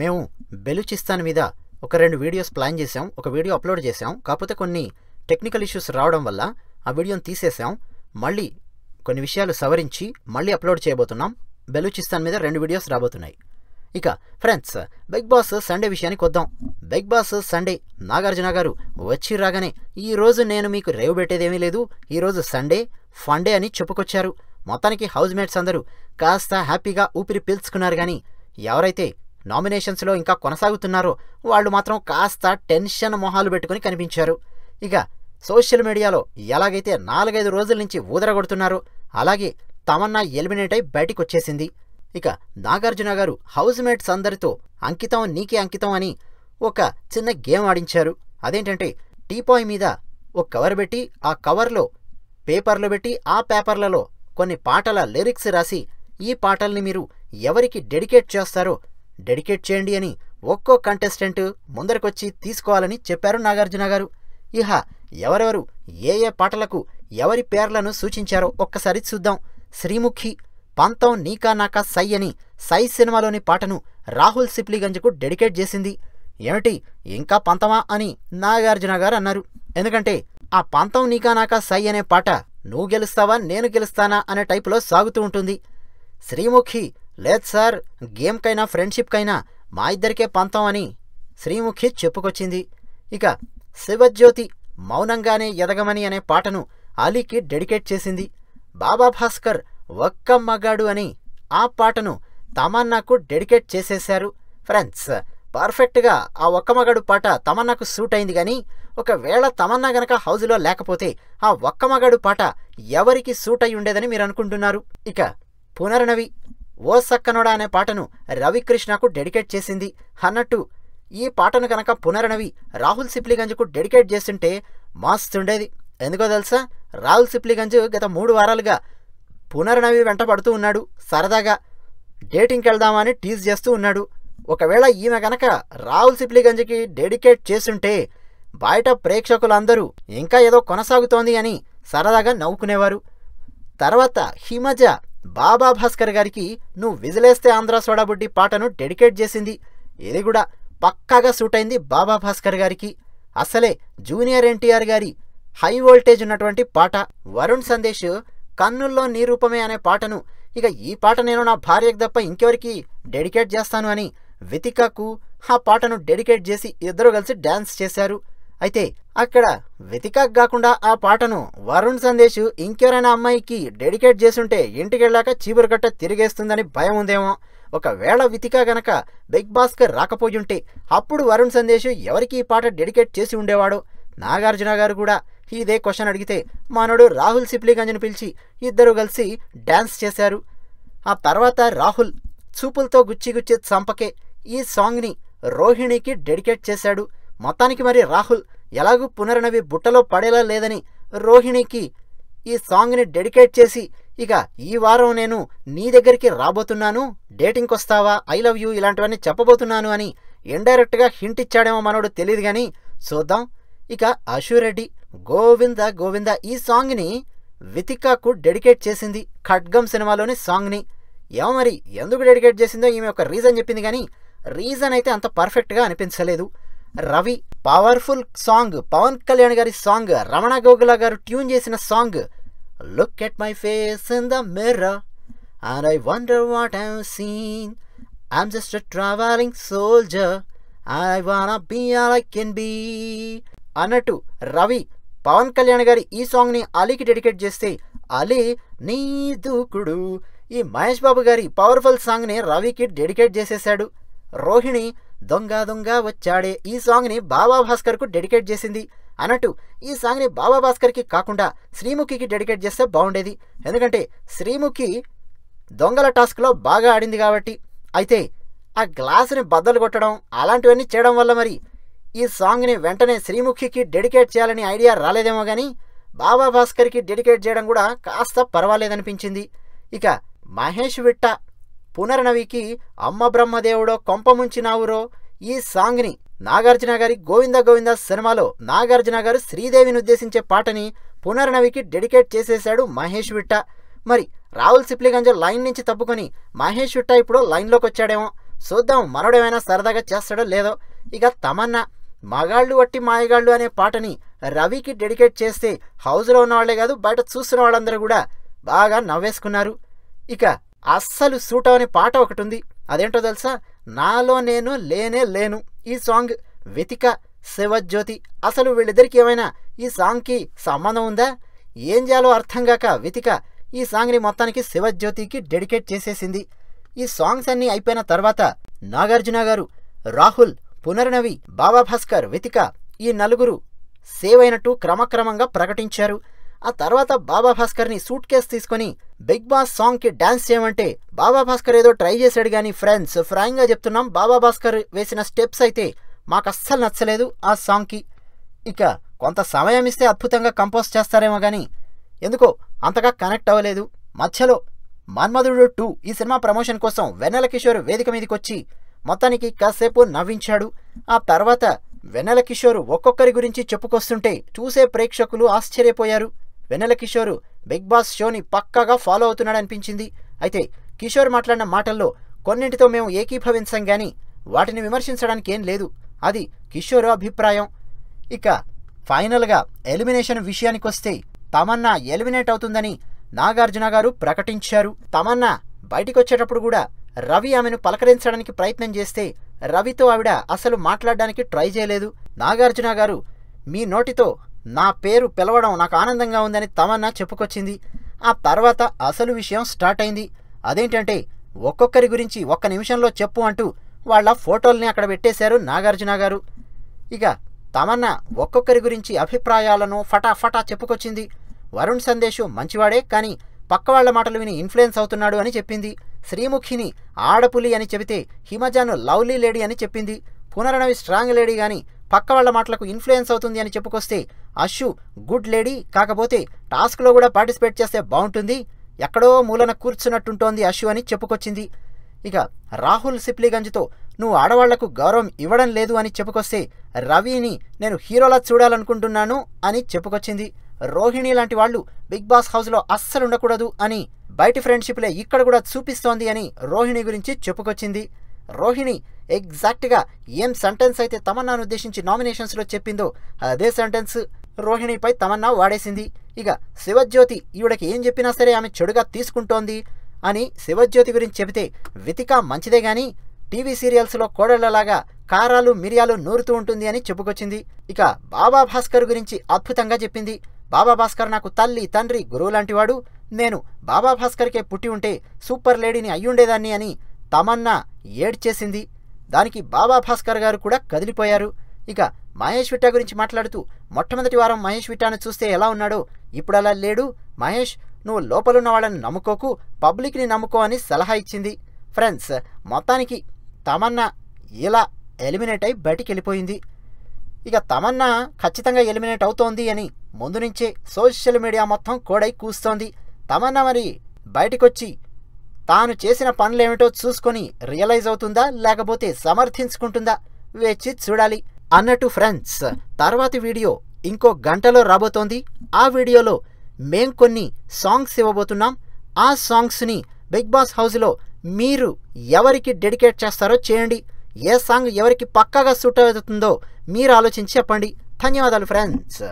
మేము బెలూచిస్తాన్ మీద ఒక రెండు వీడియోస్ ప్లాన్ చేసాం ఒక వీడియో అప్లోడ్ చేసాం కాకపోతే కొన్ని టెక్నికల్ ఇష్యూస్ రావడం వల్ల ఆ వీడియోని తీసేసాం మళ్ళీ కొన్ని విషయాలు సవరించి మళ్ళీ అప్లోడ్ చేయబోతున్నాం బెలూచిస్తాన్ మీద రెండు వీడియోస్ రాబోతున్నాయి ఇక ఫ్రెండ్స్ బిగ్ బాస్ సండే విషయానికి వద్దాం బిగ్ బాస్ సండే నాగార్జున గారు వచ్చి రాగానే ఈరోజు నేను మీకు రేవు పెట్టేదేమీ లేదు ఈరోజు సండే ఫండే అని చెప్పుకొచ్చారు మొత్తానికి హౌస్ మేట్స్ అందరూ కాస్త హ్యాపీగా ఊపిరి పీల్చుకున్నారు కానీ ఎవరైతే నామినేషన్స్లో ఇంకా కొనసాగుతున్నారు వాళ్ళు మాత్రం కాస్త టెన్షన్ మొహాలు పెట్టుకుని కనిపించారు ఇక సోషల్ మీడియాలో ఎలాగైతే నాలుగైదు రోజుల నుంచి ఊదరగొడుతున్నారు అలాగే తమన్నా ఎలిమినేట్ అయి బయటికి వచ్చేసింది ఇక నాగార్జున గారు హౌస్మేట్స్ అందరితో అంకితం నీకే అంకితం అని ఒక చిన్న గేమ్ ఆడించారు అదేంటంటే టీపాయ్ మీద ఒక కవర్ పెట్టి ఆ కవర్లో పేపర్లు పెట్టి ఆ పేపర్లలో కొన్ని పాటల లిరిక్స్ రాసి ఈ పాటల్ని మీరు ఎవరికి డెడికేట్ చేస్తారో డెడికేట్ చేయండి అని ఒక్కో కంటెస్టెంట్ ముందరకొచ్చి తీసుకోవాలని చెప్పారు నాగార్జున గారు ఇహ ఎవరెవరు ఏ ఏ పాటలకు ఎవరి పేర్లను సూచించారో ఒక్కసారి చూద్దాం శ్రీముఖి పంతం నీకా నాకా సై అని సై సినిమాలోని పాటను రాహుల్ సిప్లిగంజ్కు డెడికేట్ చేసింది ఏమిటి ఇంకా పంతమా అని నాగార్జున గారు అన్నారు ఎందుకంటే ఆ పంతం నీకా నాకా సై అనే పాట నువ్వు గెలుస్తావా నేను గెలుస్తానా అనే టైపులో సాగుతూ ఉంటుంది శ్రీముఖి లేదు సార్ గేమ్కైనా ఫ్రెండ్షిప్కైనా మా ఇద్దరికే పంతం అని శ్రీముఖి చెప్పుకొచ్చింది ఇక శివజ్యోతి మౌనంగానే ఎదగమని అనే పాటను అలీకి డెడికేట్ చేసింది బాబా భాస్కర్ ఒక్క మగాడు అని ఆ పాటను తమన్నాకు డెడికేట్ చేసేశారు ఫ్రెండ్స్ పర్ఫెక్ట్గా ఆ ఒక్క మగాడు పాట తమన్నాకు సూట్ అయింది కానీ ఒకవేళ తమన్నా గనక హౌజ్లో లేకపోతే ఆ ఒక్క మగాడు పాట ఎవరికి సూట్ అయి ఉండేదని మీరు అనుకుంటున్నారు ఇక పునర్నవి ఓ సక్కనోడా అనే పాటను రవికృష్ణకు డెడికేట్ చేసింది అన్నట్టు ఈ పాటను కనుక పునర్నవి రాహుల్ సిప్లిగంజ్కు డెడికేట్ చేస్తుంటే మాస్తుండేది ఎందుకో తెలుసా రాహుల్ సిప్లిగంజ్ గత మూడు వారాలుగా పునర్నవి వెంటబడుతూ ఉన్నాడు సరదాగా డేటింగ్కి వెళ్దామని టీజ్ చేస్తూ ఉన్నాడు ఒకవేళ ఈమె గనక రాహుల్ సిప్లిగంజ్కి డెడికేట్ చేస్తుంటే బయట ప్రేక్షకులందరూ ఇంకా ఏదో కొనసాగుతోంది అని సరదాగా నవ్వుకునేవారు తర్వాత హిమజ బాబా భాస్కర్ గారికి నువ్వు విజిలేస్తే ఆంధ్ర సోడాబుడ్డి పాటను డెడికేట్ చేసింది ఇది కూడా పక్కాగా సూట్ అయింది బాబా భాస్కర్ గారికి అసలే జూనియర్ ఎన్టీఆర్ గారి హై వోల్టేజ్ ఉన్నటువంటి పాట వరుణ్ సందేశ్ కన్నుల్లో నీ రూపమే అనే పాటను ఇక ఈ పాట నేను నా భార్యకు తప్ప ఇంకెవరికి డెడికేట్ చేస్తాను అని వితికకు ఆ పాటను డెడికేట్ చేసి ఇద్దరు కలిసి డ్యాన్స్ చేశారు అయితే అక్కడ వెతికాక్ కాకుండా ఆ పాటను వరుణ్ సందేశ్ ఇంకెవరైనా అమ్మాయికి డెడికేట్ చేసుంటే ఇంటికెళ్ళాక చీపురు కట్ట తిరిగేస్తుందని భయం ఉందేమో ఒకవేళ వితికా గనక బిగ్ బాస్కర్ రాకపోయుంటే అప్పుడు వరుణ్ సందేశ్ ఎవరికి ఈ పాట డెడికేట్ చేసి ఉండేవాడు నాగార్జున గారు కూడా ఇదే క్వశ్చన్ అడిగితే మానవుడు రాహుల్ గంజను పిలిచి ఇద్దరు కలిసి డ్యాన్స్ చేశారు ఆ తర్వాత రాహుల్ చూపులతో గుచ్చి గుచ్చి చంపకే ఈ సాంగ్ని రోహిణికి డెడికేట్ చేశాడు మొత్తానికి మరి రాహుల్ ఎలాగూ పునర్నవి బుట్టలో పడేలా లేదని రోహిణికి ఈ సాంగ్ని డెడికేట్ చేసి ఇక ఈ వారం నేను నీ దగ్గరికి రాబోతున్నాను డేటింగ్కి వస్తావా ఐ లవ్ యూ ఇలాంటివన్నీ చెప్పబోతున్నాను అని ఇండైరెక్ట్గా హింట్ ఇచ్చాడేమో మనోడు తెలియదు కానీ చూద్దాం ఇక అశురెడ్డి గోవింద గోవింద ఈ సాంగ్ని వితికాకు డెడికేట్ చేసింది ఖడ్గం సినిమాలోని సాంగ్ని ఏమో మరి ఎందుకు డెడికేట్ చేసిందో ఈమె ఒక రీజన్ చెప్పింది కానీ రీజన్ అయితే అంత పర్ఫెక్ట్గా అనిపించలేదు రవి పవర్ఫుల్ సాంగ్ పవన్ కళ్యాణ్ గారి సాంగ్ రమణ గోగుల గారు ట్యూన్ చేసిన song look at my face in the mirror and I wonder what have seen I'm just travelling soldier I wanna be all I can be అన్నట్టు రవి పవన్ కళ్యాణ్ గారి ఈ సాంగ్ని అలీకి డెడికేట్ చేస్తే అలీ నీ దూకుడు ఈ మహేష్ బాబు గారి పవర్ఫుల్ సాంగ్ని రవికి డెడికేట్ చేసేశాడు రోహిణి దొంగ దొంగ వచ్చాడే ఈ సాంగ్ని బాబా భాస్కర్కు డెడికేట్ చేసింది అన్నట్టు ఈ సాంగ్ని బాబా భాస్కర్కి కాకుండా శ్రీముఖికి డెడికేట్ చేస్తే బాగుండేది ఎందుకంటే శ్రీముఖి దొంగల టాస్క్లో బాగా ఆడింది కాబట్టి అయితే ఆ గ్లాసుని బద్దలు కొట్టడం అలాంటివన్నీ చేయడం వల్ల మరి ఈ సాంగ్ని వెంటనే శ్రీముఖికి డెడికేట్ చేయాలని ఐడియా రాలేదేమో గానీ బాబా భాస్కర్కి డెడికేట్ చేయడం కూడా కాస్త పర్వాలేదనిపించింది ఇక మహేష్ విట్ట పునర్నవికి అమ్మ బ్రహ్మదేవుడో కొంపముంచినావురో ఈ సాంగ్ని నాగార్జున గారి గోవింద గోవింద సినిమాలో నాగార్జున గారు శ్రీదేవిని ఉద్దేశించే పాటని పునర్నవికి డెడికేట్ చేసేశాడు మహేష్ విట్ట మరి రాహుల్ సిప్లిగంజ లైన్ నుంచి తప్పుకొని మహేష్ విట్ట ఇప్పుడు లైన్లోకి వచ్చాడేమో చూద్దాం మనోడేమైనా సరదాగా చేస్తాడో లేదో ఇక తమన్నా మగాళ్ళు వట్టి మాయగాళ్ళు అనే పాటని రవికి డెడికేట్ చేస్తే హౌస్లో ఉన్నవాళ్లే కాదు బయట చూస్తున్న వాళ్ళందరూ కూడా బాగా నవ్వేసుకున్నారు ఇక అస్సలు సూట్ అవని పాట ఒకటి ఉంది అదేంటో తెలుసా నాలో నేను లేనే లేను ఈ సాంగ్ వెతిక శివజ్యోతి అసలు వీళ్ళిద్దరికి ఏమైనా ఈ సాంగ్కి సంబంధం ఉందా ఏం చేయాలో అర్థం కాక వెతిక ఈ సాంగ్ని మొత్తానికి శివజ్యోతికి డెడికేట్ చేసేసింది ఈ సాంగ్స్ అన్నీ అయిపోయిన తర్వాత నాగార్జున గారు రాహుల్ పునర్నవి బాబా భాస్కర్ వెతిక ఈ నలుగురు సేవ్ అయినట్టు క్రమక్రమంగా ప్రకటించారు ఆ తర్వాత బాబా భాస్కర్ని సూట్ కేస్ తీసుకొని బిగ్ బాస్ సాంగ్కి డ్యాన్స్ చేయమంటే బాబా భాస్కర్ ఏదో ట్రై చేశాడు కానీ ఫ్రెండ్స్ గా చెప్తున్నాం బాబా భాస్కర్ వేసిన స్టెప్స్ అయితే మాకు అస్సలు నచ్చలేదు ఆ సాంగ్కి ఇక కొంత సమయం ఇస్తే అద్భుతంగా కంపోజ్ చేస్తారేమో కానీ ఎందుకో అంతగా కనెక్ట్ అవ్వలేదు మధ్యలో మన్మధుడు టూ ఈ సినిమా ప్రమోషన్ కోసం వెన్నెల కిషోర్ వేదిక మీదకి వచ్చి మొత్తానికి కాసేపు నవ్వించాడు ఆ తర్వాత వెన్నెల కిషోర్ ఒక్కొక్కరి గురించి చెప్పుకొస్తుంటే చూసే ప్రేక్షకులు ఆశ్చర్యపోయారు వెన్నెల కిషోర్ బిగ్ బాస్ షోని పక్కాగా ఫాలో అవుతున్నాడనిపించింది అయితే కిషోర్ మాట్లాడిన మాటల్లో కొన్నింటితో మేము ఏకీభవించం కానీ వాటిని విమర్శించడానికి ఏం లేదు అది కిషోర్ అభిప్రాయం ఇక ఫైనల్గా ఎలిమినేషన్ విషయానికొస్తే తమన్నా ఎలిమినేట్ అవుతుందని నాగార్జున గారు ప్రకటించారు తమన్నా బయటికొచ్చేటప్పుడు కూడా రవి ఆమెను పలకరించడానికి ప్రయత్నం చేస్తే రవితో ఆవిడ అసలు మాట్లాడడానికి ట్రై చేయలేదు నాగార్జున గారు మీ నోటితో నా పేరు పిలవడం నాకు ఆనందంగా ఉందని తమన్నా చెప్పుకొచ్చింది ఆ తర్వాత అసలు విషయం స్టార్ట్ అయింది అదేంటంటే ఒక్కొక్కరి గురించి ఒక్క నిమిషంలో చెప్పు అంటూ వాళ్ళ ఫోటోల్ని అక్కడ పెట్టేశారు నాగార్జున గారు ఇక తమన్నా ఒక్కొక్కరి గురించి అభిప్రాయాలను ఫటాఫటా చెప్పుకొచ్చింది వరుణ్ సందేశం మంచివాడే కానీ పక్కవాళ్ల మాటలు విని ఇన్ఫ్లుయెన్స్ అవుతున్నాడు అని చెప్పింది శ్రీముఖిని ఆడపులి అని చెబితే హిమజాను లవ్లీ లేడీ అని చెప్పింది పునరణవి స్ట్రాంగ్ లేడీ కానీ పక్కవాళ్ల మాటలకు ఇన్ఫ్లుయెన్స్ అవుతుంది అని చెప్పుకొస్తే అశు గుడ్ లేడీ కాకపోతే టాస్క్లో కూడా పార్టిసిపేట్ చేస్తే బాగుంటుంది ఎక్కడో మూలన కూర్చున్నట్టుంటోంది అషు అని చెప్పుకొచ్చింది ఇక రాహుల్ సిప్లిగంజ్తో నువ్వు ఆడవాళ్లకు గౌరవం ఇవ్వడం లేదు అని చెప్పుకొస్తే రవిని నేను హీరోలా చూడాలనుకుంటున్నాను అని చెప్పుకొచ్చింది రోహిణి లాంటి వాళ్ళు బిగ్ బాస్ హౌస్లో అస్సలు ఉండకూడదు అని బయటి ఫ్రెండ్షిప్లే ఇక్కడ కూడా చూపిస్తోంది అని రోహిణి గురించి చెప్పుకొచ్చింది రోహిణి ఎగ్జాక్ట్గా ఏం సెంటెన్స్ అయితే తమన్నాను ఉద్దేశించి నామినేషన్స్లో చెప్పిందో అదే సెంటెన్స్ రోహిణిపై తమన్నా వాడేసింది ఇక శివజ్యోతి ఈవిడకి ఏం చెప్పినా సరే ఆమె చెడుగా తీసుకుంటోంది అని శివజ్యోతి గురించి చెబితే వితిక మంచిదే గాని టీవీ సీరియల్స్లో కోడళ్లలాగా కారాలు మిరియాలు నూరుతూ ఉంటుంది అని చెప్పుకొచ్చింది ఇక బాబా భాస్కర్ గురించి అద్భుతంగా చెప్పింది బాబా భాస్కర్ నాకు తల్లి తండ్రి గురువు లాంటివాడు నేను బాబా భాస్కర్కే పుట్టి ఉంటే సూపర్ లేడీని అయ్యుండేదాన్ని అని తమన్నా ఏడ్చేసింది దానికి బాబా భాస్కర్ గారు కూడా కదిలిపోయారు ఇక మహేష్ విట్టా గురించి మాట్లాడుతూ మొట్టమొదటి వారం మహేష్ విట్టాను చూస్తే ఎలా ఉన్నాడో ఇప్పుడు అలా లేడు మహేష్ నువ్వు లోపలున్న వాళ్ళని నమ్ముకోకు పబ్లిక్ని నమ్ముకో అని సలహా ఇచ్చింది ఫ్రెండ్స్ మొత్తానికి తమన్నా ఇలా ఎలిమినేట్ అయి బయటికి వెళ్ళిపోయింది ఇక తమన్నా ఖచ్చితంగా ఎలిమినేట్ అవుతోంది అని ముందు నుంచే సోషల్ మీడియా మొత్తం కోడై కూస్తోంది తమన్నా మరి బయటకొచ్చి తాను చేసిన పనులేమిటో చూసుకొని రియలైజ్ అవుతుందా లేకపోతే సమర్థించుకుంటుందా వేచి చూడాలి అన్నట్టు ఫ్రెండ్స్ తర్వాతి వీడియో ఇంకో గంటలో రాబోతోంది ఆ వీడియోలో మేం కొన్ని సాంగ్స్ ఇవ్వబోతున్నాం ఆ సాంగ్స్ని బిగ్ బాస్ హౌస్లో మీరు ఎవరికి డెడికేట్ చేస్తారో చేయండి ఏ సాంగ్ ఎవరికి పక్కాగా సూట్ అవుతుందో మీరు ఆలోచించి చెప్పండి ధన్యవాదాలు ఫ్రెండ్స్